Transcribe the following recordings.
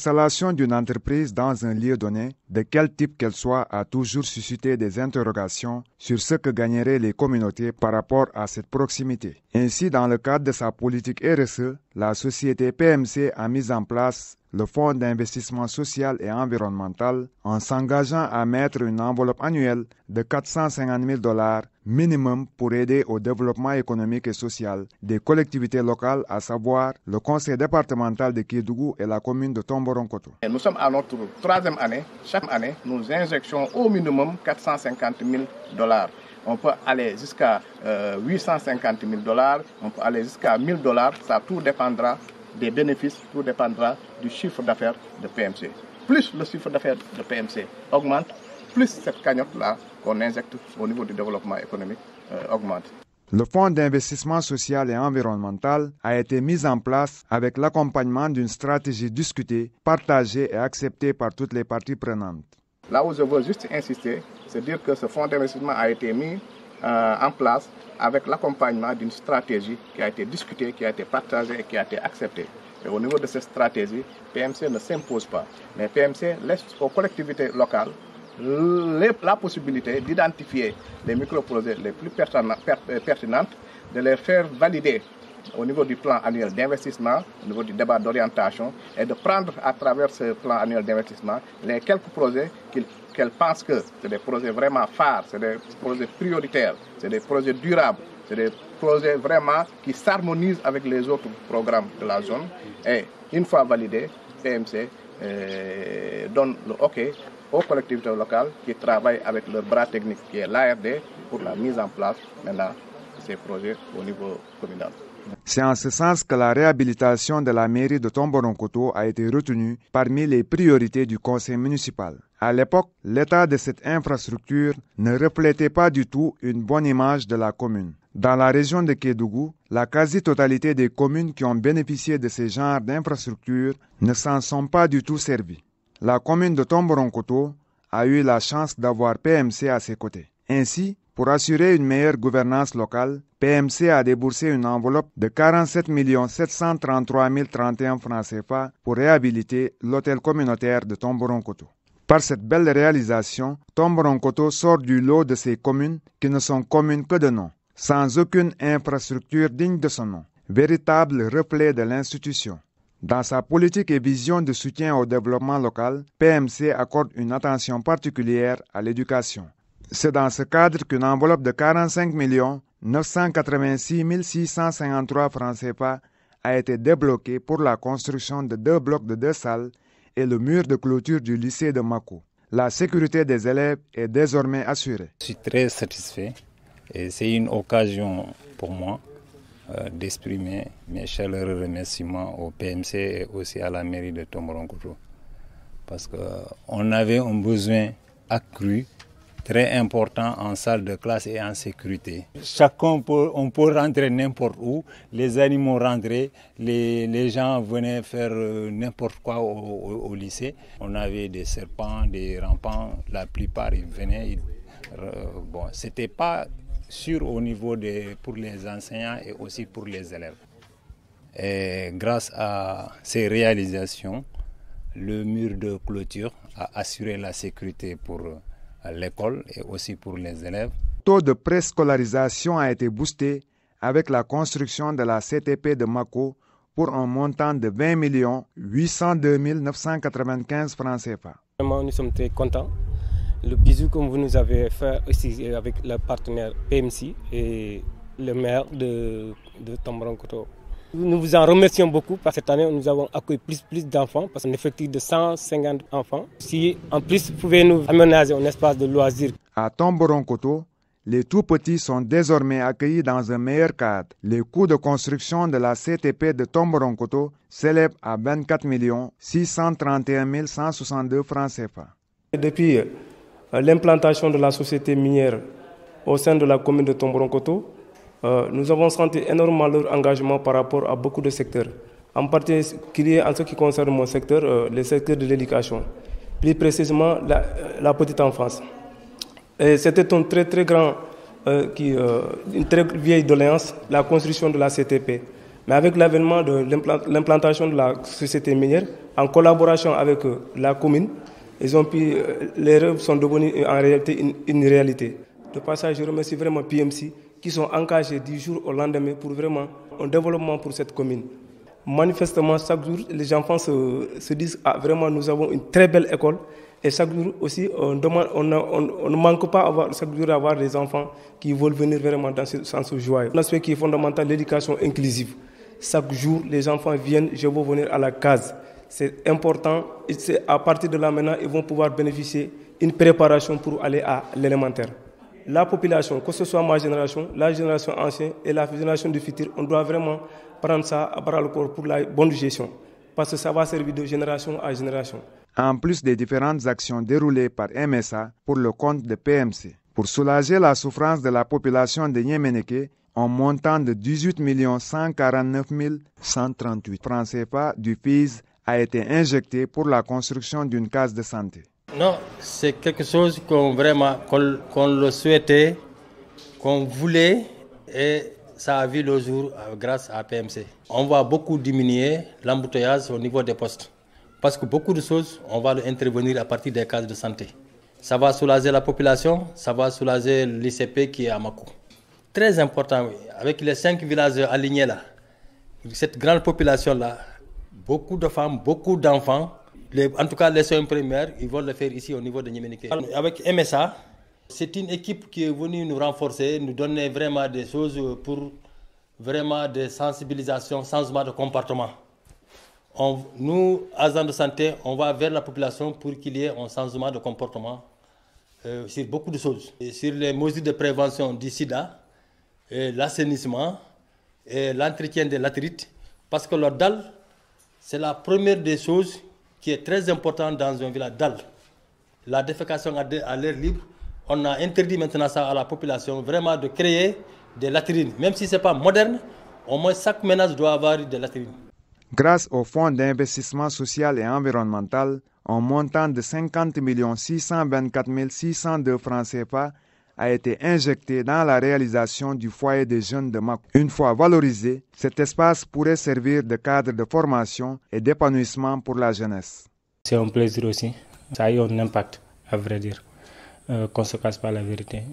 L'installation d'une entreprise dans un lieu donné, de quel type qu'elle soit, a toujours suscité des interrogations sur ce que gagneraient les communautés par rapport à cette proximité. Ainsi, dans le cadre de sa politique RSE, la société PMC a mis en place le Fonds d'investissement social et environnemental en s'engageant à mettre une enveloppe annuelle de 450 000 dollars minimum pour aider au développement économique et social des collectivités locales, à savoir le conseil départemental de Kidougou et la commune de tomboron Tomboronkoto. Nous sommes à notre troisième année. Chaque année, nous injections au minimum 450 000 dollars on peut aller jusqu'à 850 euh, 000 dollars, on peut aller jusqu'à 1000 dollars, ça tout dépendra des bénéfices, tout dépendra du chiffre d'affaires de PMC. Plus le chiffre d'affaires de PMC augmente, plus cette cagnotte-là qu'on injecte au niveau du développement économique euh, augmente. Le Fonds d'investissement social et environnemental a été mis en place avec l'accompagnement d'une stratégie discutée, partagée et acceptée par toutes les parties prenantes. Là où je veux juste insister, c'est dire que ce fonds d'investissement a été mis euh, en place avec l'accompagnement d'une stratégie qui a été discutée, qui a été partagée et qui a été acceptée. Et au niveau de cette stratégie, PMC ne s'impose pas, mais PMC laisse aux collectivités locales la possibilité d'identifier les micro-projets les plus pertinents, euh, de les faire valider au niveau du plan annuel d'investissement, au niveau du débat d'orientation, et de prendre à travers ce plan annuel d'investissement les quelques projets qu'ils elle pense que c'est des projets vraiment phares, c'est des projets prioritaires, c'est des projets durables, c'est des projets vraiment qui s'harmonisent avec les autres programmes de la zone. Et une fois validé, PMC euh, donne le OK aux collectivités locales qui travaillent avec le bras technique qui est l'ARD pour la mise en place maintenant de ces projets au niveau communal. C'est en ce sens que la réhabilitation de la mairie de Tomboronkoto a été retenue parmi les priorités du conseil municipal. À l'époque, l'état de cette infrastructure ne reflétait pas du tout une bonne image de la commune. Dans la région de Kédougou, la quasi-totalité des communes qui ont bénéficié de ce genre d'infrastructures ne s'en sont pas du tout servies. La commune de Tomboronkoto a eu la chance d'avoir PMC à ses côtés. Ainsi, pour assurer une meilleure gouvernance locale, PMC a déboursé une enveloppe de 47 733 031 francs CFA pour réhabiliter l'hôtel communautaire de Tomboronkoto. Par cette belle réalisation, Tomboronkoto sort du lot de ces communes qui ne sont communes que de nom, sans aucune infrastructure digne de son nom, véritable reflet de l'institution. Dans sa politique et vision de soutien au développement local, PMC accorde une attention particulière à l'éducation. C'est dans ce cadre qu'une enveloppe de 45 millions 986 653 francs CFA a été débloquée pour la construction de deux blocs de deux salles et le mur de clôture du lycée de Mako. La sécurité des élèves est désormais assurée. Je suis très satisfait et c'est une occasion pour moi euh, d'exprimer mes chaleureux remerciements au PMC et aussi à la mairie de Tomorongoujo. parce qu'on euh, avait un besoin accru très important en salle de classe et en sécurité. Chacun peut, on peut rentrer n'importe où, les animaux rentraient, les, les gens venaient faire euh, n'importe quoi au, lycée. On avait des serpents, des rampants, la plupart ils venaient. Ils, euh, bon, c'était pas sûr au niveau des, pour les enseignants et aussi pour les élèves. Et grâce à ces réalisations, le mur de clôture a assuré la sécurité pour eux à l'école et aussi pour les élèves. Le taux de préscolarisation a été boosté avec la construction de la CTP de Mako pour un montant de 20 802 995 francs CFA. nous sommes très contents. Le bisou que vous nous avez fait aussi euh, avec le partenaire PMC et le maire de, de nous vous en remercions beaucoup parce que cette année, nous avons accueilli plus, plus d'enfants parce qu'on effectue de 150 enfants. Si en plus, vous pouvez nous aménager un espace de loisirs. À Tomboronkoto, les tout-petits sont désormais accueillis dans un meilleur cadre. Les coûts de construction de la CTP de Tomboronkoto s'élèvent à 24 631 162 francs CFA. depuis l'implantation de la société minière au sein de la commune de Tomboronkoto, euh, nous avons senti énormément leur engagement par rapport à beaucoup de secteurs, en particulier en ce qui concerne mon secteur, euh, le secteur de l'éducation, plus précisément la, euh, petite enfance. c'était un très très grand, une très vieille doléance, la construction de la CTP. Mais avec l'avènement de l'implantation de la société minière, en collaboration avec la commune, les rêves sont devenus en réalité une réalité. De passage, je remercie vraiment PMC qui sont engagés du jour au lendemain pour vraiment un développement pour cette commune. Manifestement, chaque jour, les enfants se, disent ah, vraiment, nous avons une très belle école. Et chaque jour aussi, on, on, ne manque pas avoir, chaque jour d'avoir des enfants qui veulent venir vraiment dans ce sens joyeux. Un aspect qui est fondamental, l'éducation inclusive. Chaque jour, les enfants viennent, je veux venir à la case. C'est important. Et à partir de là maintenant, ils vont pouvoir bénéficier d'une préparation pour aller à l'élémentaire la population, que ce soit ma génération, la génération ancienne et la génération du futur, on doit vraiment prendre ça à bras le corps pour la bonne gestion, parce que ça va servir de génération à génération. En plus des différentes actions déroulées par MSA pour le compte de PMC, pour soulager la souffrance de la population de Yéménéké, en montant de 18 149 138 francs CFA du FIS a été injecté pour la construction d'une case de santé. Non, c'est quelque chose qu'on vraiment qu'on le souhaitait, qu'on voulait et ça a vu le jour euh, grâce à PMC. On va beaucoup diminuer l'embouteillage au niveau des postes parce que beaucoup de choses, on va intervenir à partir des cases de santé. Ça va soulager la population, ça va soulager l'ICP qui est à Makou. Très important, Avec les cinq villages alignés là, cette grande population là, beaucoup de femmes, beaucoup d'enfants, en tout cas, les soins primaires, ils vont le faire ici au niveau de Nyemenike. Avec MSA, c'est une équipe qui est venue nous renforcer, nous donner vraiment des choses pour vraiment des sensibilisations, changement de comportement. On, nous, agents de santé, on va vers la population pour qu'il y ait un changement de comportement euh, sur beaucoup de choses. sur les mesures de prévention du sida, l'assainissement et l'entretien de latrites, parce que dalle, c'est la première des choses qui est très important dans un village d'Al. La défécation à l'air libre, on a interdit maintenant ça à la population vraiment de créer des latrines. Même si ce n'est pas moderne, au moins chaque ménage doit avoir des latrines. Grâce au Fonds d'investissement social et environnemental, en montant de 50 624 602 francs CFA a été injecté dans la réalisation du foyer des jeunes de Mako. Une fois valorisé, cet espace pourrait servir de cadre de formation et d'épanouissement pour la jeunesse. C'est un plaisir aussi. Ça a eu un impact, à vrai dire, euh, qu'on se passe pas la vérité.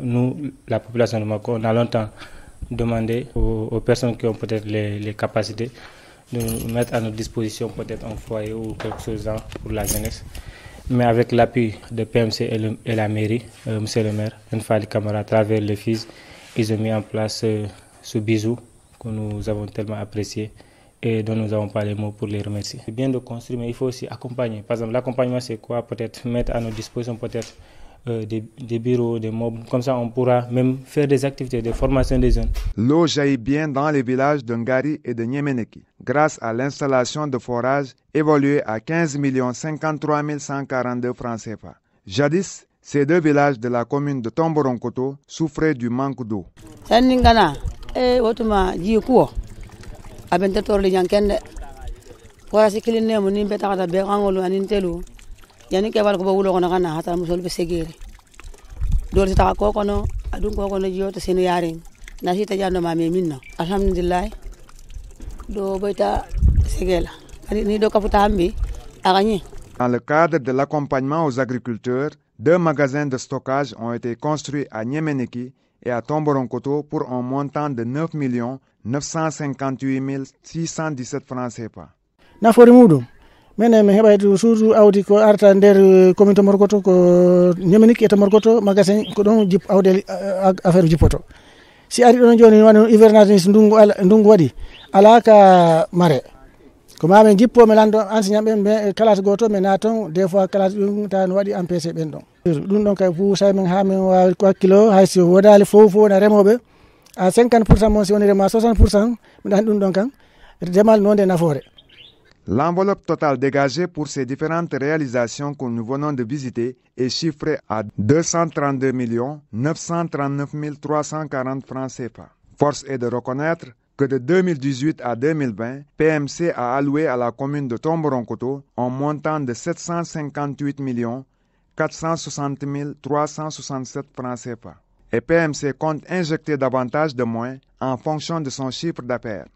Nous, la population de Mako, on a longtemps demandé aux, personnes qui ont peut-être les, les capacités de mettre à notre disposition peut-être un foyer ou quelque chose pour la jeunesse mais avec l'appui de PMC et, la mairie, M. Euh, monsieur le maire, les Camara, à travers le FIS, ils ont mis en place euh, ce bisou que nous avons tellement apprécié et dont nous n'avons pas les mots pour les remercier. C'est bien de construire, mais il faut aussi accompagner. Par exemple, l'accompagnement, c'est quoi Peut-être mettre à nos dispositions peut-être euh, des, bureaux, des mobs. Comme ça, on pourra même faire des activités de formation des jeunes. L'eau jaillit bien dans les villages Ngari et de Niemeneki grâce à l'installation de forages évolué à 15 53 142 francs CFA. Jadis, ces deux villages de la commune de Tomboronkoto souffraient du manque d'eau yani ke wal ko bo wulo kono kana hata musol be segere dol si taka ko kono adun ko no jiyo to sino yaren na si ta jando ma me minna alhamdulillah do boyta segela ani ni do kafuta hambi aganye Dans le cadre de l'accompagnement aux agriculteurs, deux magasins de stockage ont été construits à Niemeneki et à Tomboronkoto pour un montant de 9 958 617 francs CFA. mene mi heɓayde suudu awdi ko arta nder commune morgoto ko ñaminik e morgoto magasin ko ɗon jip awde affaire jippoto si ari ɗon joni wani hivernage so ndungu ndungu waɗi ala ka mare ko mami jippo mi lanndo enseignant ɓe e classe goto mi na toon des fois classe ɗum ta no waɗi empc ɓen ɗon ɗum ɗon kay pusay min ha min wawi ko hakkilo hayso wodali fof fof na remoɓe a 50 pourcent mon si woni rema 60 pourcent mbiɗa hani ɗum ɗon kan remal nonde nafoore L'enveloppe totale dégagée pour ces différentes réalisations que nous venons de visiter est chiffrée à 232 939 340 francs CFA. Force est de reconnaître que de 2018 à 2020, PMC a alloué à la commune de Tomboronkoto un montant de 758 460 367 francs CFA. Et PMC compte injecter davantage de moins en fonction de son chiffre d'affaires.